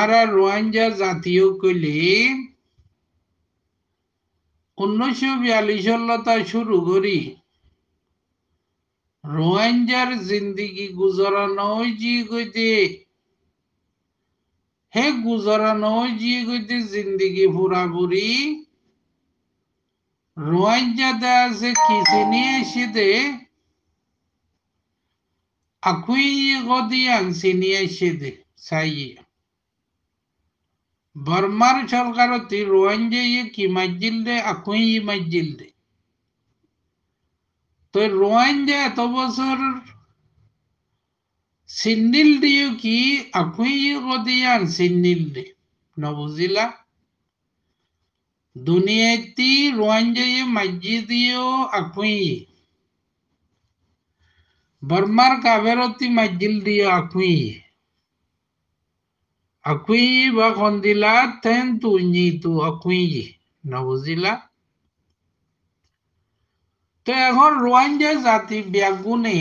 তারা রোহিঙ্গা জাতীয় কলে উনিশশো বিয়াল্লিশ লতা শুরু করি রোহিঙ্গার জিন্দিগি গুজরানো জি কইতে হে গুজরানো জি কইতে জিন্দিগি পুরাপুরি রোহিঙ্গাতে আছে কিচিনি এসিতে আকুই গদি আংসিনি এসিতে সাইয়া बर्मार सरकार रोहांगे कि मजिले आकुई मजिले तो रोहांगे एत बस सिन्निल कि आकुईन सिन्निल नबुझला दुनिया ती रोहांगे मजी दियो आकुई बर्मार कावेरती मजिल दियो आकुई Akui ba gondila ten tu ñi tu akuyi. Nabuzila. তো এখন রোয়াঞ্জা জাতি ব্যাগুনে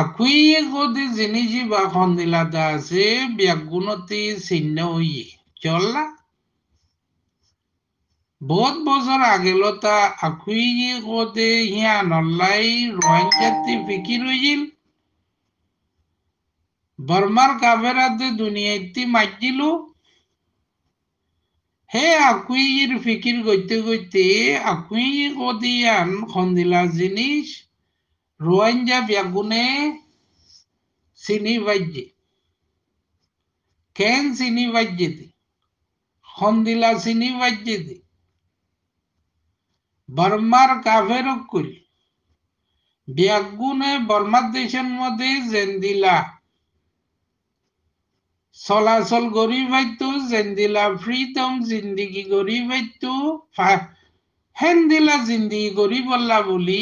আকুইয়ে গদি জিনিসি বা খন্দিলা দা আছে ব্যাগুনতি চিহ্ন হইয়ে চললা বহুত বছর আগেলতা আকুইয়ে গদে হিয়া নল্লাই রোয়াঞ্জাতি ফিকির ৰৈছিল ബർമാർ കവരത് ദുനിയത്തി മജ്ജിലു হে আকুইর ফিকির গইতে গইতে আকুই কদিয়ান খন্দিলা জিনিস রোয়াঞ্জা ব্যাগুনে চিনি বাজ্যে কেন চিনি বাজ্যে দি খন্দিলা চিনি বাজ্যে দি বর্মার কাফের কুল ব্যাগুনে বর্মার দেশের মধ্যে জেন্দিলা চলাচল কৰি পাইতো জেন্দিলা ফ্ৰীডম জিন্দিগি কৰি পাইতো হেনদিলা জিন্দিগি কৰি বললা বুলি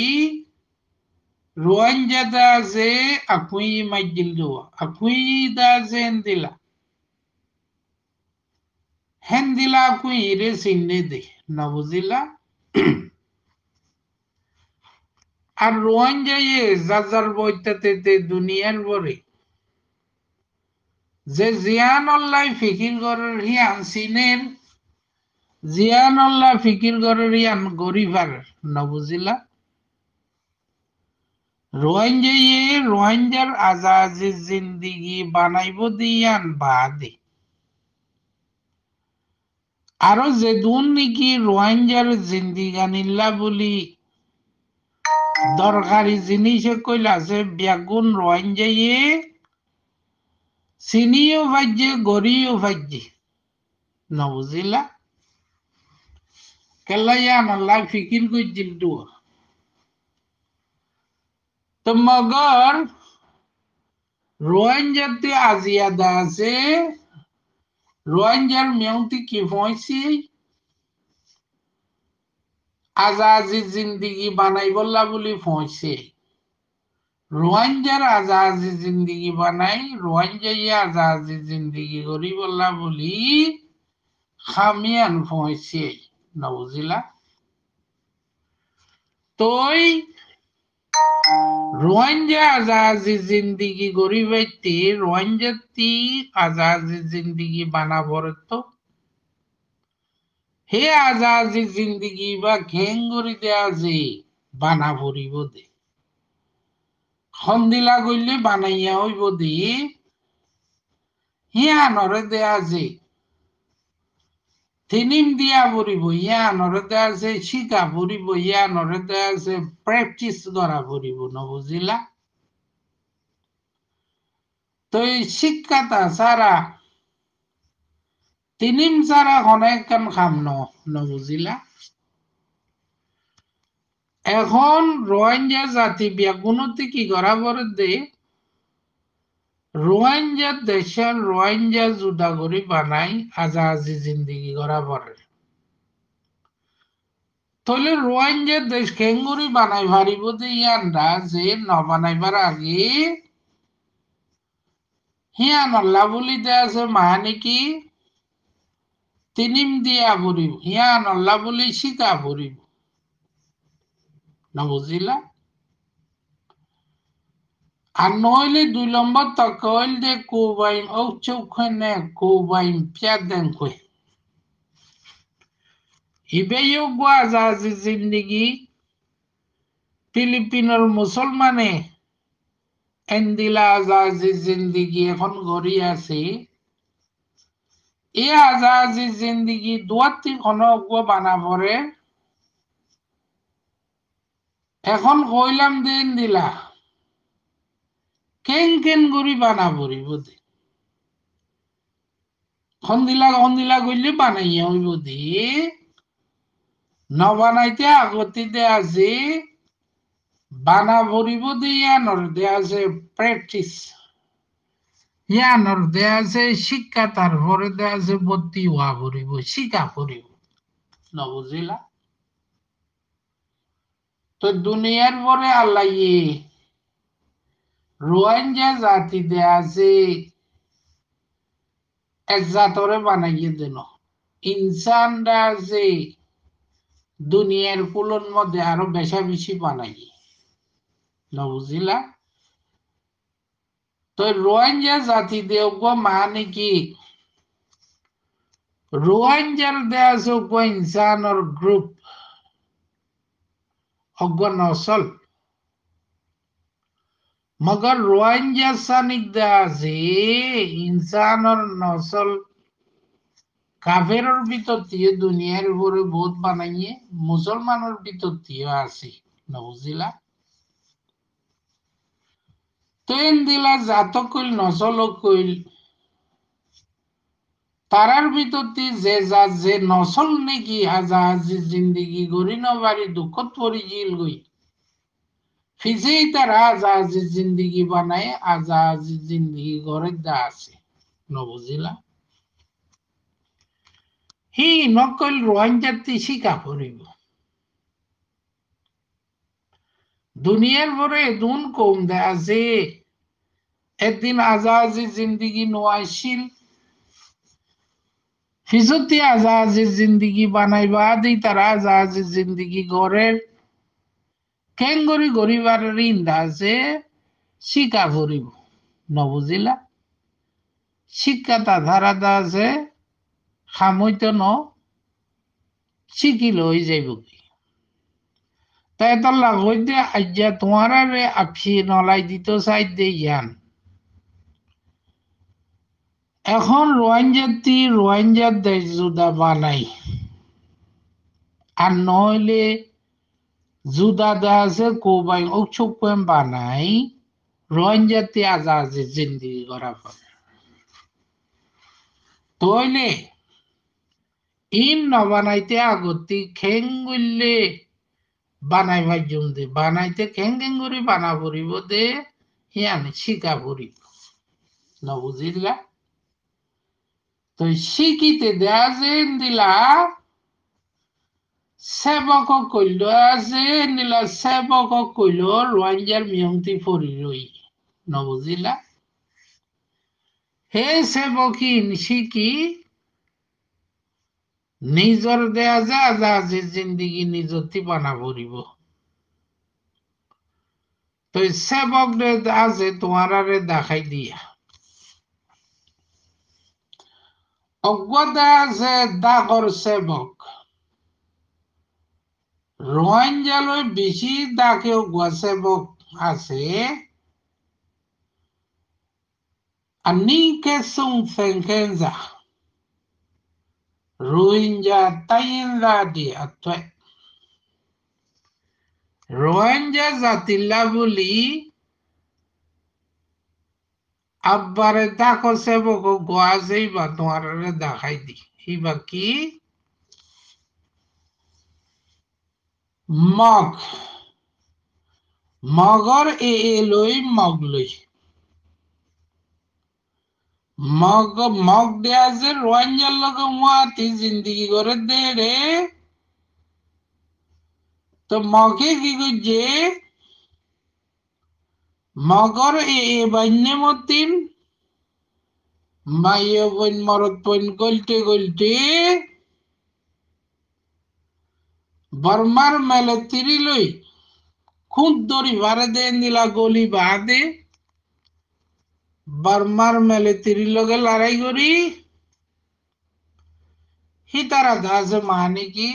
রোয়াঞ্জাদা যে আকুই মাইজিল দোয়া আকুই দা জেন্দিলা হেনদিলা আকুই রে চিন্নে দে না বুঝিলা আর রোয়াঞ্জায়ে যার যার বইটাতে দুনিয়ার বরে যে জিয়ানুল্লাহ ফিকির গরের হিয়ান চীনের জিয়ানুল্লাহ ফিকির গরের হিয়ান গরিবার নবজিলা রোহিঙ্গিয়ে রোহিঙ্গার আজাজি জিন্দিগি বানাইব দিয়ান বাদে আরো যে দুন নাকি রোহিঙ্গার জিন্দিগানিল্লা বলি দরকারি জিনিস কইলা যে ব্যাগুন রোহিঙ্গিয়ে চিনিও ভাজ্যে গরিও ভাজ্যে নবুঝিলা কেলাইয়া আমার ফিকির করছিল তো তো মগর রোহিঙ্গাতে আজিয়াদা আছে রোহিঙ্গার মেয়তি কি হয়েছে আজি জিন্দিগি বানাই বললা বলি ফঁসে রোয়াঞ্জার আজাজি জিন্দিগি বানাই রোয়াঞ্জাইয়া আজাজি জিন্দিগি করি বললা বলি খামিয়ান ফয়েছে না বুঝিলা তই রোয়াঞ্জা আজাজি জিন্দিগি করি বাইতে রোয়াঞ্জাতি আজাজি জিন্দিগি বানাবর তো হে আজাজি জিন্দিগি বা ঘেঙ্গুরি দেয়া যে বানা ভরিব দে হন্দিলা গইলে বানাইয়া হইব দি হিয়া নরে দেয়া যে তিনিম দিয়া ভরিব ইয়া নরে দেয়া যে শিকা ভরিব ইয়া নরে দেয়া যে প্র্যাকটিস করা ভরিব ন তো এই শিক্ষাটা সারা তিনিম সারা অনেক কাম খাম ন বুঝিলা এখন রোহিঙ্গা জাতি ব্যাগুণতি কি করা দে রোহিঙ্গা দেশের রোহিঙ্গা জুদাগরি বানাই আজাহাজি জিন্দিগি করা পরে তাহলে রোহিঙ্গা দেশ কেঙ্গুরি বানাই ভারিব দে ইয়ানরা যে ন বানাইবার আগে হিয়ান আল্লাহ বলি দে আছে মাহানি কি তিনিম দিয়া ভরিব হিয়ান আল্লাহ বলি শিকা ভরিব বুঝিলা আর নইলে দুই লম্বা তক হইল দে কুবাইম ও চৌখানে কুবাইম প্যাদেন কই ইবেইও গুয়াজ ফিলিপিনের মুসলমানে এন্দিলা আজাজি জিন্দিগি এখন গড়ি আছে এই আজাজি জিন্দিগি দুয়ার তিন বানা পরে এখন কইলাম দিন দিলা কেন কেন করি বানা পড়ি বুদ্ধি খন্দিলা খন্দিলা করলে বানাইয়া ওই বুদ্ধি ন বানাইতে আগতি দে আছে বানা ভরিব ইয়ানোর দে আছে প্র্যাকটিস ইয়ানোর দে আছে শিক্ষা তারপরে দে আছে বত্তি হওয়া ভরিব শিকা ভরিব ন বুঝিলা তো দুনিয়ার পরে আল্লাহ রোহিঙ্গা জাতি দেয়াছে এক জাতরে বানাইয়ে দিল ইনসান আছে দুনিয়ার কুলন মধ্যে আরো বেশা বেশি বানাই নবুঝিলা তো রোহিঙ্গা জাতি দেওয়া মানে কি রোহিঙ্গার দেয়াছে ইনসানোর গ্রুপ hoggornosol. मगर रोहिंग्या সানিকদাসে ইনসানর নসল কাফেরর ভিতর দিয়ে দুনিয়ার উপরে বহুত বানাইয়ে মুসলমানের ভিতর দিয়ে আছে নবুজিলা তো এন দিলা জাত কইল নসল কইল তারার ভিতর যে যা যে নসল নেকি হাজা হাজি জিন্দিগি গড়ি নবারি দুঃখ তরি গিল গই ফিজেই তারা হাজা হাজি জিন্দিগি বানায় আজা হাজি জিন্দিগি গড়ে দা আছে নবুঝিলা হি নকল রোহান রোহিঙ্গাতে শিকা করিব দুনিয়ার পরে দুন কম দেয়া যে একদিন আজা আজি জিন্দিগি নোয়াইছিল ফিজুতি আজাজির জিন্দিগি বানাইবা দি তারা আজাজির জিন্দিগি গড়ের কেঙ্গরি গরিবার ইন্দাজে শিকা ভরিব নবুজিলা শিক্ষা তাধারা আছে সাময়িত ন শিকি লৈ যাইব কি তাই তাল্লা কই আজ্ঞা তোমার আফি নলাই দিত চাইড দে ইয়ান এখন রোহিঙ্গাতি রোহিঙ্গার দেশ জুদা বানাই আর নহলে জুদা দেশে কোবাই উৎসব বানাই রোহিঙ্গাতি আজ আজ জিন্দিগি করা পাবে তইলে ইন নবানাইতে আগতি খেং গুললে বানাই ভাইজুম দে বানাইতে খেং খেং করে বানা পড়িব দে হিয়ান শিকা পড়িব নবুঝিলা So Shikite deazen dila Seboko kulo azen dila Seboko kulo Rwanjar miyonti foriroi. No buzila? হে সেবকিন শিকি নিজর দেয়া যা যা যে জিন্দিগি নিজতি বানা ভরিব তো সেবক আজে তোমার দেখাই দিয়া Aggada dagor রোহিঙ্গালয় বেশি দাকেও গসেবক আছে আনিকে সুং ফেংকেনজা রোহিঙ্গা তাইনলা দি আত্মে রোহিঙ্গা জাতিলা বলি আব্বারে দা করছে বকো গোয়াজে বা তোমারে দেখাই দি ইবা কি মগ মগর এ এলোই মগ লই মগ মগ দেয়া যে রোয়াঞ্জার লগে মুয়াতি জিন্দিগি করে দে রে তো মগে কি করছে মগর এ এ বাইন্যে মতিন মাইয় বন মরত বইন গলটি গলটি বর্মার মেলে তিরি লই খুঁত দড়ি ভারে দে নীলা গলি বাঁধে বর্মার মেলে তিরি লগে লড়াই করি হিতারা দাস মানে কি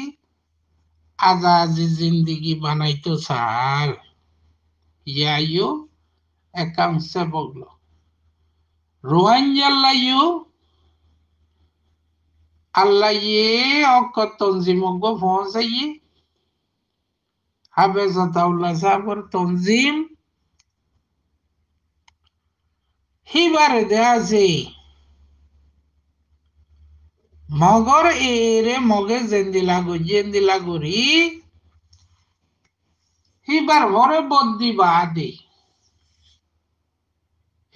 আজাজি জিন্দিগি বানাইতো সার ইয়াইও alcanseable. Ruanjalayu Allaye okotonzimogo fonsayi Habezataula sabur tonzim Hibare deazi মগর এরে মগে জেন্দিলাগো জেন্দিলাগুরি হিবার ভরে বদ্দি বাদে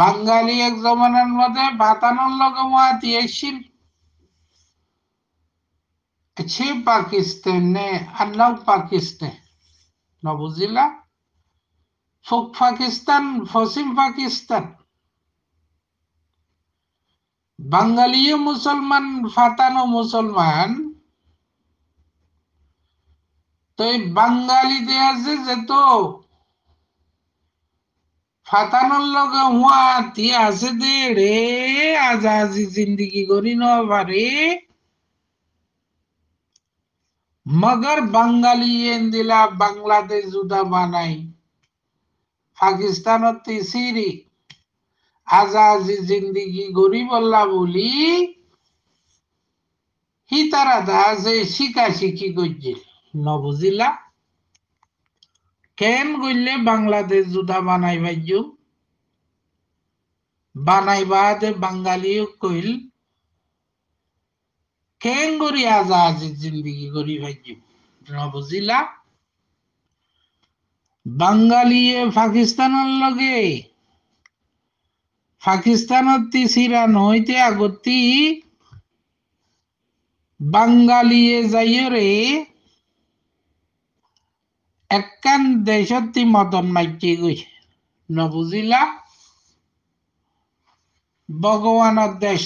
বাঙালি এক জমানার মধ্যে ভাতানোর লগমাত এসির ছে পাকিস্তানে আল্লাহ পাকিস্তান ন ফুক পাকিস্তান পশ্চিম পাকিস্তান বাঙালি মুসলমান ফাতানো মুসলমান তো এই বাঙালি দেয়া যে যেত ফাতানোর লগে তি আছে দে রে আজাজি জিন্দিগি করি ন মগর বাঙালি এন্দিলা বাংলাদেশ জুদা বানাই পাকিস্তান তিসিরি আজাজি জিন্দিগি গরি বললা বলি হিতারা তারা শিকা শিকি গজ্জিল ন কেন কইলে বাংলাদেশ জুতা বানাই ভাইজু বানাইবাদে বাঙালি কইল কেন করি আজাজ জিন্দিগি করি ভাইজু বুঝিলা বাঙালিয়ে পাকিস্তানের লগে পাকিস্তানত তিসিরান হইতে আগতি বাঙালিয়ে যাইও রে একান দেশতি মদন মাইকি গৈছে নবুজিলা ভগৱানৰ দেশ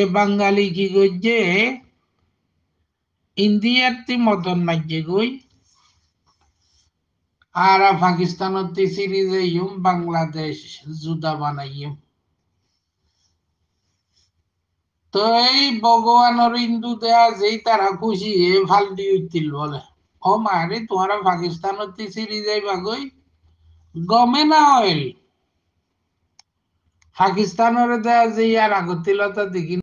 এ বাঙালি কি গই যে ইন্ডিয়ার তি মদন মাইকি গই আর পাকিস্তানের তি সিরিজে ইউম বাংলাদেশ জুদা বানাইম তো এই ভগবানের হিন্দু দেয়া যেই তারা খুশি এ ফালটি উঠিল বলে ও মারে তোমারা পাকিস্তানের সিরি যাইবা গই গমে না হইল পাকিস্তানের দেয়া যেই আর আগতিলতা দেখি